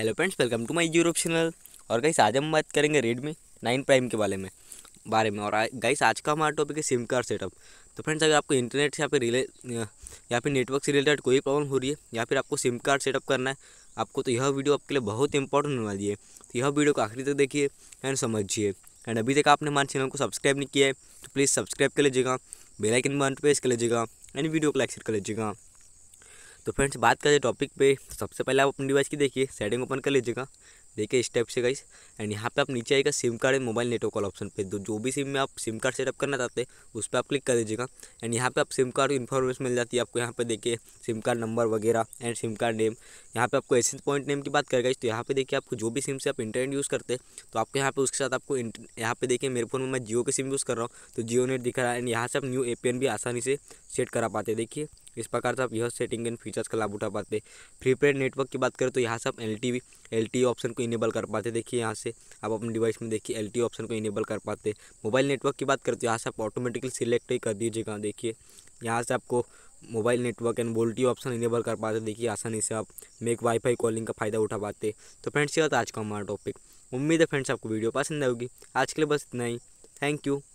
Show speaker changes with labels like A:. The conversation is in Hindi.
A: hello friends welcome to my Europe channel और गाइस आज हम बात करेंगे रेडमी नाइन प्राइम के बारे में बारे में और गाइस आज का हमारा टॉपिक है सिम कार्ड सेटअप तो फ्रेंड्स अगर आपको इंटरनेट से या फिर रिले या फिर नेटवर्क से रिलेटेड कोई प्रॉब्लम हो रही है या फिर आपको सिम कार्ड सेटअप करना है आपको तो यह वीडियो आपके लिए बहुत इंपॉर्टेंट होने वाली है तो यह वीडियो को आखिरी तक देखिए एंड समझिए एंड अभी तक आपने हमारे चैनल को सब्सक्राइब नहीं किया है तो प्लीज़ सब्सक्राइब कर लीजिएगा बेलाइकन बन प्रेस कर लीजिएगा एंड वीडियो को लाइक शेयर कर लीजिएगा तो फ्रेंड्स बात करें टॉपिक पे तो सबसे पहले आप अपनी डिवाइस की देखिए सेटिंग ओपन कर लीजिएगा देखिए इस टाइप से गाइस एंड यहाँ पे आप नीचे आएगा SIM card and mobile network वाला ऑप्शन पे तो जो भी सिम में आप सिम कार्ड सेटअप करना चाहते हैं उस पर आप क्लिक कर दीजिएगा एंड यहाँ पे आप सिम कार्ड इन्फॉर्मेशन मिल जाती है आपको यहाँ पे देखिए सिम कार्ड नंबर वगैरह एंड सिम कार्ड नेम यहाँ पे आपको एस पॉइंट नेम की बात करेगा इस तो यहाँ पे देखिए आपको जो भी सिम से आप इंटरनेट यूज़ करते तो आपको यहाँ पे उसके साथ आपको यहाँ पे देखिए मेरे फोन में मैं जियो के सिम यूज़ कर रहा हूँ तो जियो नेट दिख रहा है एंड यहाँ से आप न्यू ए भी आसानी से सेट करा पाते देखिए इस प्रकार से आप यह सेटिंग एंड फीचर्स का लाभ उठा पाते प्रीपेड नेटवर्क की बात करें तो यहाँ से आप L T L T option को इनेबल कर पाते देखिए यहाँ से आप अपने डिवाइस में देखिए एल टी ऑप्शन को इनेबल कर पाते मोबाइल नेटवर्क की बात करें तो यहाँ से आप ऑटोमेटिकली सिलेक्ट ही कर दीजिएगा देखिए यहाँ से आपको mobile network and VoLTE option enable कर पाते देखिए आसानी से आप मेक वाईफाई कॉलिंग का फ़ायदा उठा पाते तो फ्रेंड्स ये होता आज का हमारा टॉपिक उम्मीद है फ्रेंड्स आपको वीडियो पसंद आएगी आज के लिए बस इतना ही थैंक यू